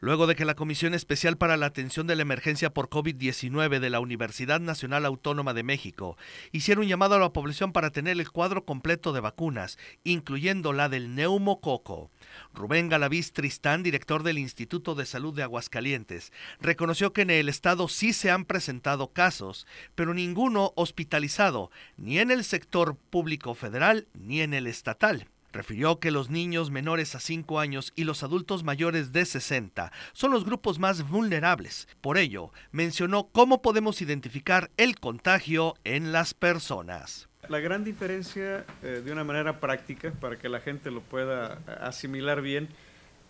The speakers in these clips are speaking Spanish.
luego de que la Comisión Especial para la Atención de la Emergencia por COVID-19 de la Universidad Nacional Autónoma de México hiciera un llamado a la población para tener el cuadro completo de vacunas, incluyendo la del neumococo. Rubén Galaviz Tristán, director del Instituto de Salud de Aguascalientes, reconoció que en el estado sí se han presentado casos, pero ninguno hospitalizado, ni en el sector público federal ni en el estatal. Refirió que los niños menores a 5 años y los adultos mayores de 60 son los grupos más vulnerables. Por ello, mencionó cómo podemos identificar el contagio en las personas. La gran diferencia eh, de una manera práctica, para que la gente lo pueda asimilar bien,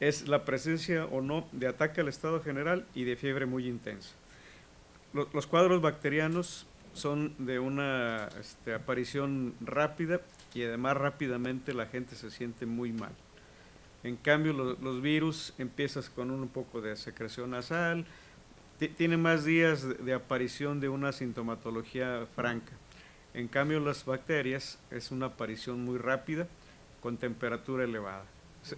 es la presencia o no de ataque al estado general y de fiebre muy intensa. los cuadros bacterianos son de una este, aparición rápida y además rápidamente la gente se siente muy mal. En cambio, los virus empiezas con un poco de secreción nasal, tiene más días de, aparición de una sintomatología franca. En cambio, las bacterias es una aparición muy rápida con temperatura elevada.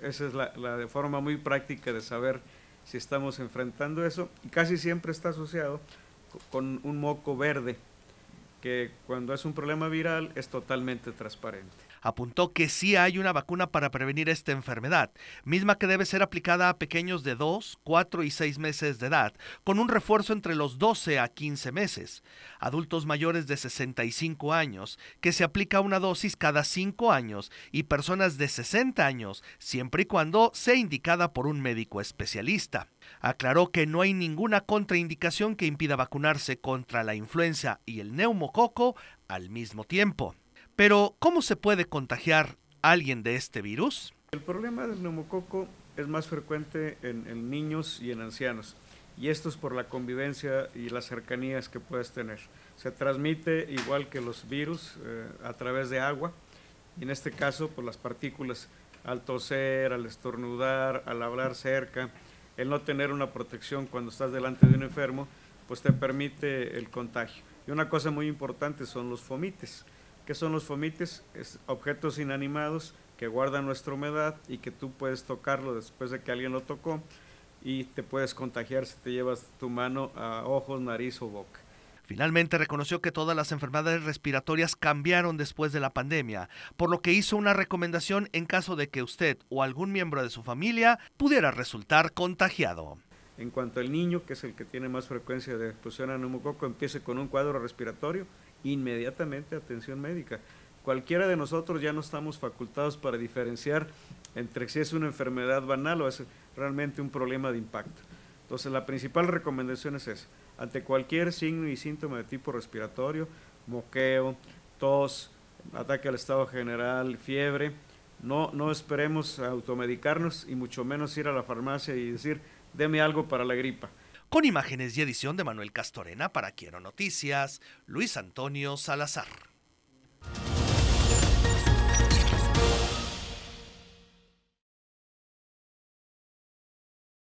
Esa es la, la de forma muy práctica de saber si estamos enfrentando eso. Y casi siempre está asociado con un moco verde que cuando es un problema viral es totalmente transparente apuntó que sí hay una vacuna para prevenir esta enfermedad, misma que debe ser aplicada a pequeños de 2, 4 y 6 meses de edad, con un refuerzo entre los 12 a 15 meses, adultos mayores de 65 años, que se aplica una dosis cada 5 años, y personas de 60 años, siempre y cuando sea indicada por un médico especialista. Aclaró que no hay ninguna contraindicación que impida vacunarse contra la influenza y el neumococo al mismo tiempo. Pero, ¿cómo se puede contagiar a alguien de este virus? El problema del neumococo es más frecuente en, niños y en ancianos y esto es por la convivencia y las cercanías que puedes tener. Se transmite igual que los virus eh, a través de agua y en este caso por pues, las partículas al toser, al estornudar, al hablar cerca, el no tener una protección cuando estás delante de un enfermo, pues te permite el contagio. Y una cosa muy importante son los fomites. ¿Qué son los fomites? Es objetos inanimados que guardan nuestra humedad y que tú puedes tocarlo después de que alguien lo tocó y te puedes contagiar si te llevas tu mano a ojos, nariz o boca. Finalmente reconoció que todas las enfermedades respiratorias cambiaron después de la pandemia, por lo que hizo una recomendación en caso de que usted o algún miembro de su familia pudiera resultar contagiado. En cuanto al niño, que es el que tiene más frecuencia de exposición a neumococo, empiece con un cuadro respiratorio inmediatamente atención médica. Cualquiera de nosotros ya no estamos facultados para diferenciar entre si es una enfermedad banal o es realmente un problema de impacto. Entonces, la principal recomendación es esa. Ante cualquier signo y síntoma de tipo respiratorio, moqueo, tos, ataque al estado general, fiebre, no, no esperemos automedicarnos y mucho menos ir a la farmacia y decir, deme algo para la gripa con imágenes y edición de Manuel Castorena para Quiero Noticias, Luis Antonio Salazar.